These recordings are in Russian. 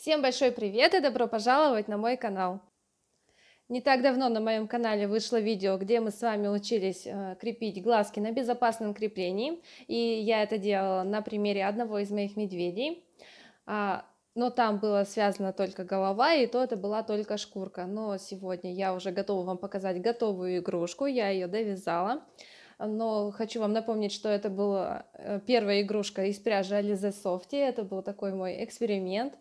Всем большой привет и добро пожаловать на мой канал! Не так давно на моем канале вышло видео, где мы с вами учились э, крепить глазки на безопасном креплении, и я это делала на примере одного из моих медведей, а, но там была связана только голова, и то это была только шкурка. Но сегодня я уже готова вам показать готовую игрушку, я ее довязала но хочу вам напомнить, что это была э, первая игрушка из пряжи Alize Softy, это был такой мой эксперимент.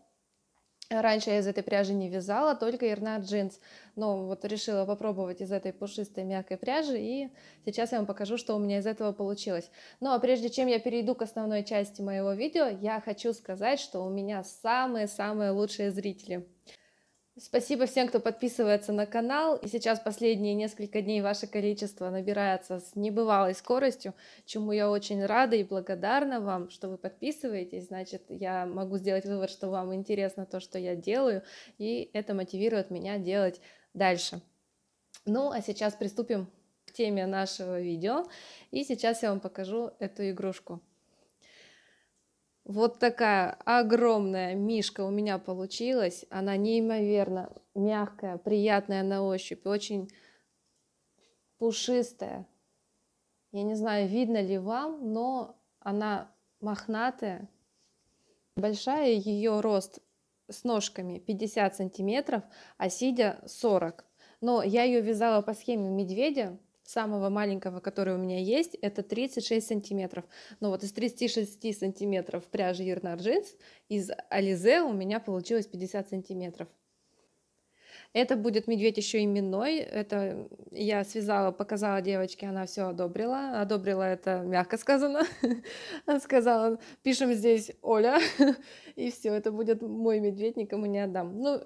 Раньше я из этой пряжи не вязала, только Ирна джинс. Но вот решила попробовать из этой пушистой мягкой пряжи, и сейчас я вам покажу, что у меня из этого получилось. Ну а прежде чем я перейду к основной части моего видео, я хочу сказать, что у меня самые-самые лучшие зрители. Спасибо всем, кто подписывается на канал. И сейчас последние несколько дней ваше количество набирается с небывалой скоростью, чему я очень рада и благодарна вам, что вы подписываетесь. Значит, я могу сделать вывод, что вам интересно то, что я делаю, и это мотивирует меня делать дальше. Ну, а сейчас приступим к теме нашего видео. И сейчас я вам покажу эту игрушку. Вот такая огромная мишка у меня получилась. Она неимоверно мягкая, приятная на ощупь, очень пушистая. Я не знаю, видно ли вам, но она мохнатая. Большая ее рост с ножками 50 сантиметров, а сидя 40. Но я ее вязала по схеме медведя, самого маленького, который у меня есть, это 36 сантиметров. Но вот из 36 сантиметров пряжи Ернар джинс из Ализе у меня получилось 50 сантиметров. Это будет медведь еще именной. Это я связала, показала девочке, она все одобрила. Одобрила это мягко сказано. Она сказала, пишем здесь Оля, и все, это будет мой медведь, никому не отдам. Ну,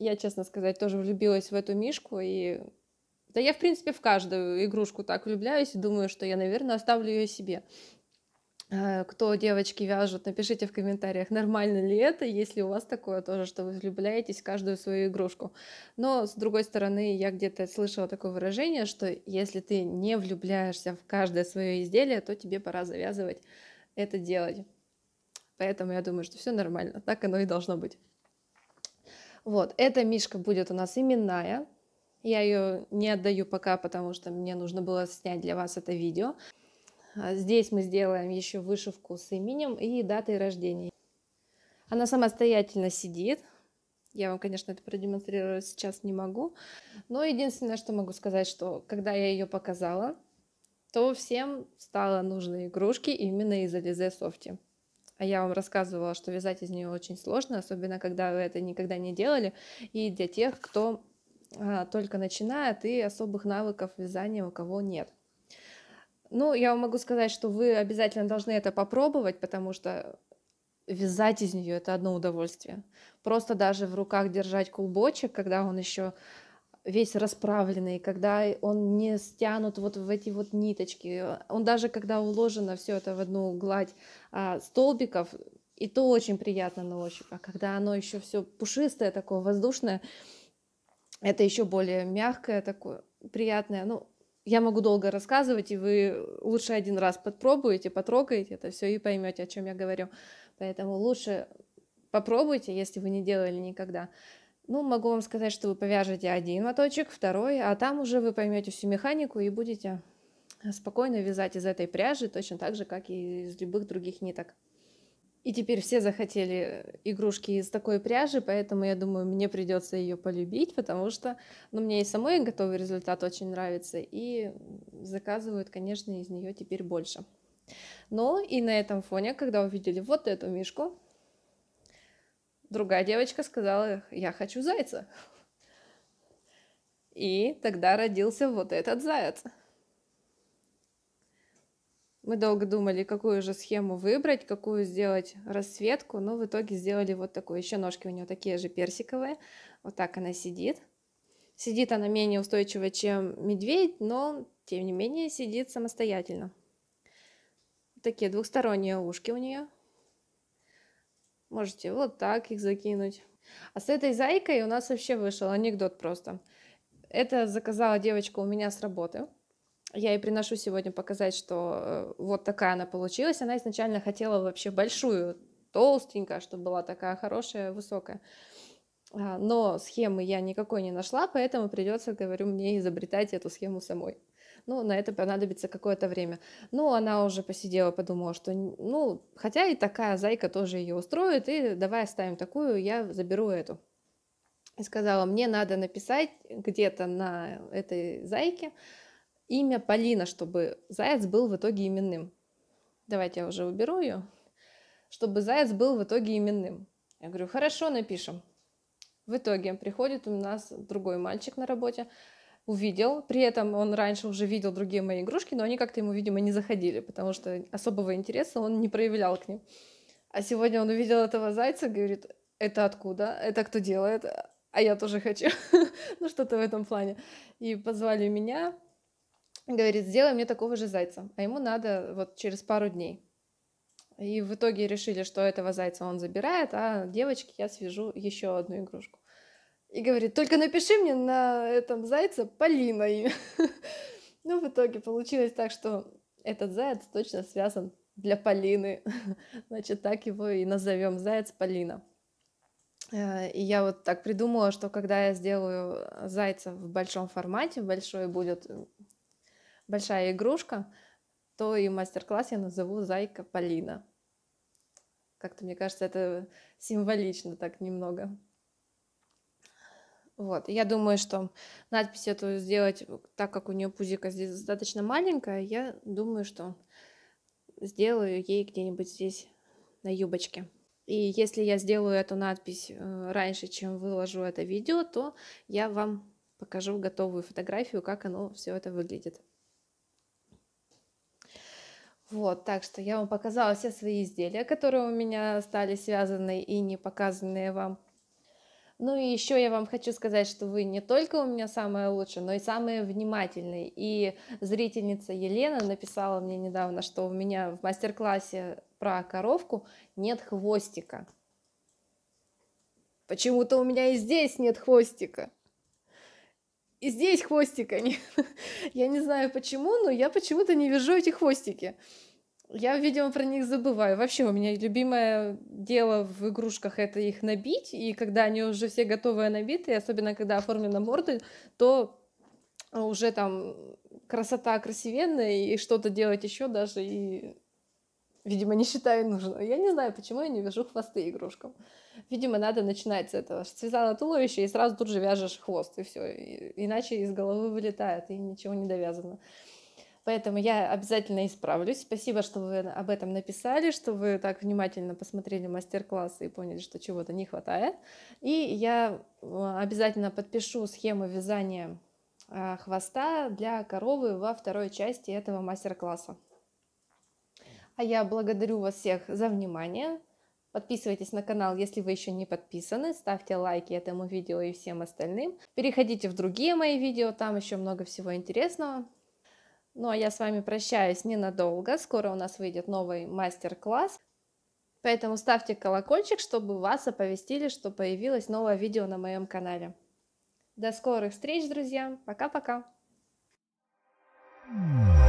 я, честно сказать, тоже влюбилась в эту мишку, и да я, в принципе, в каждую игрушку так влюбляюсь и думаю, что я, наверное, оставлю ее себе. Э, кто девочки вяжут, напишите в комментариях, нормально ли это, если у вас такое тоже, что вы влюбляетесь в каждую свою игрушку. Но, с другой стороны, я где-то слышала такое выражение, что если ты не влюбляешься в каждое свое изделие, то тебе пора завязывать это делать. Поэтому я думаю, что все нормально, так оно и должно быть. Вот, эта мишка будет у нас именная, я ее не отдаю пока, потому что мне нужно было снять для вас это видео. А здесь мы сделаем еще вышивку с именем и датой рождения. Она самостоятельно сидит. Я вам, конечно, это продемонстрировать сейчас не могу. Но единственное, что могу сказать, что когда я ее показала, то всем стало нужны игрушки именно из Ализе Софти. А я вам рассказывала, что вязать из нее очень сложно, особенно когда вы это никогда не делали. И для тех, кто а, только начинает, и особых навыков вязания у кого нет. Ну, я вам могу сказать, что вы обязательно должны это попробовать, потому что вязать из нее это одно удовольствие. Просто даже в руках держать клубочек, когда он еще весь расправленный, когда он не стянут вот в эти вот ниточки, он даже когда уложено все это в одну гладь а, столбиков, и то очень приятно на ощупь, а когда оно еще все пушистое такое, воздушное, это еще более мягкое такое, приятное. Ну, я могу долго рассказывать, и вы лучше один раз подпробуете, потрогаете это все и поймете, о чем я говорю. Поэтому лучше попробуйте, если вы не делали никогда. Ну, могу вам сказать, что вы повяжете один моточек, второй, а там уже вы поймете всю механику и будете спокойно вязать из этой пряжи, точно так же, как и из любых других ниток. И теперь все захотели э, игрушки из такой пряжи, поэтому я думаю, мне придется ее полюбить, потому что ну, мне и самой готовый результат очень нравится, и заказывают, конечно, из нее теперь больше. Ну и на этом фоне, когда увидели вот эту мишку, другая девочка сказала, я хочу зайца. И тогда родился вот этот заяц. Мы долго думали, какую же схему выбрать, какую сделать расцветку, но в итоге сделали вот такую. Еще ножки у нее такие же персиковые. Вот так она сидит. Сидит она менее устойчиво, чем медведь, но тем не менее сидит самостоятельно. Такие двухсторонние ушки у нее. Можете вот так их закинуть. А с этой зайкой у нас вообще вышел анекдот просто. Это заказала девочка у меня с работы. Я и приношу сегодня показать, что э, вот такая она получилась. Она изначально хотела вообще большую, толстенькая, чтобы была такая хорошая, высокая. А, но схемы я никакой не нашла, поэтому придется, говорю, мне изобретать эту схему самой. Ну, на это понадобится какое-то время. Ну, она уже посидела, подумала, что, ну, хотя и такая зайка тоже ее устроит, и давай оставим такую, я заберу эту. И сказала, мне надо написать где-то на этой зайке, имя Полина, чтобы заяц был в итоге именным. Давайте я уже уберу ее. Чтобы заяц был в итоге именным. Я говорю, хорошо, напишем. В итоге приходит у нас другой мальчик на работе, увидел, при этом он раньше уже видел другие мои игрушки, но они как-то ему, видимо, не заходили, потому что особого интереса он не проявлял к ним. А сегодня он увидел этого зайца, говорит, это откуда, это кто делает, а я тоже хочу, ну что-то в этом плане. И позвали меня, говорит, сделай мне такого же зайца, а ему надо вот через пару дней. И в итоге решили, что этого зайца он забирает, а девочке я свяжу еще одну игрушку. И говорит, только напиши мне на этом зайце Полина Ну, в итоге получилось так, что этот заяц точно связан для Полины. Значит, так его и назовем заяц Полина. Э, и я вот так придумала, что когда я сделаю зайца в большом формате, большой будет большая игрушка, то и мастер-класс я назову «Зайка Полина». Как-то, мне кажется, это символично так немного. Вот, я думаю, что надпись эту сделать, так как у нее пузика здесь достаточно маленькая, я думаю, что сделаю ей где-нибудь здесь на юбочке. И если я сделаю эту надпись э, раньше, чем выложу это видео, то я вам покажу готовую фотографию, как оно все это выглядит. Вот, так что я вам показала все свои изделия, которые у меня стали связаны и не показанные вам. Ну и еще я вам хочу сказать, что вы не только у меня самые лучшие, но и самые внимательные. И зрительница Елена написала мне недавно, что у меня в мастер-классе про коровку нет хвостика. Почему-то у меня и здесь нет хвостика. И здесь хвостика Я не знаю почему, но я почему-то не вижу эти хвостики. Я, видимо, про них забываю. Вообще, у меня любимое дело в игрушках — это их набить, и когда они уже все готовые набитые, особенно когда оформлена морда, то уже там красота красивенная, и что-то делать еще даже и видимо, не считаю нужным. Я не знаю, почему я не вяжу хвосты игрушкам. Видимо, надо начинать с этого. Связала туловище, и сразу тут же вяжешь хвост, и все. иначе из головы вылетает, и ничего не довязано. Поэтому я обязательно исправлюсь. Спасибо, что вы об этом написали, что вы так внимательно посмотрели мастер-классы и поняли, что чего-то не хватает. И я э, обязательно подпишу схему вязания э, хвоста для коровы во второй части этого мастер-класса. А я благодарю вас всех за внимание. Подписывайтесь на канал, если вы еще не подписаны. Ставьте лайки этому видео и всем остальным. Переходите в другие мои видео, там еще много всего интересного. Ну а я с вами прощаюсь ненадолго. Скоро у нас выйдет новый мастер-класс. Поэтому ставьте колокольчик, чтобы вас оповестили, что появилось новое видео на моем канале. До скорых встреч, друзья. Пока-пока. Mm. -пока.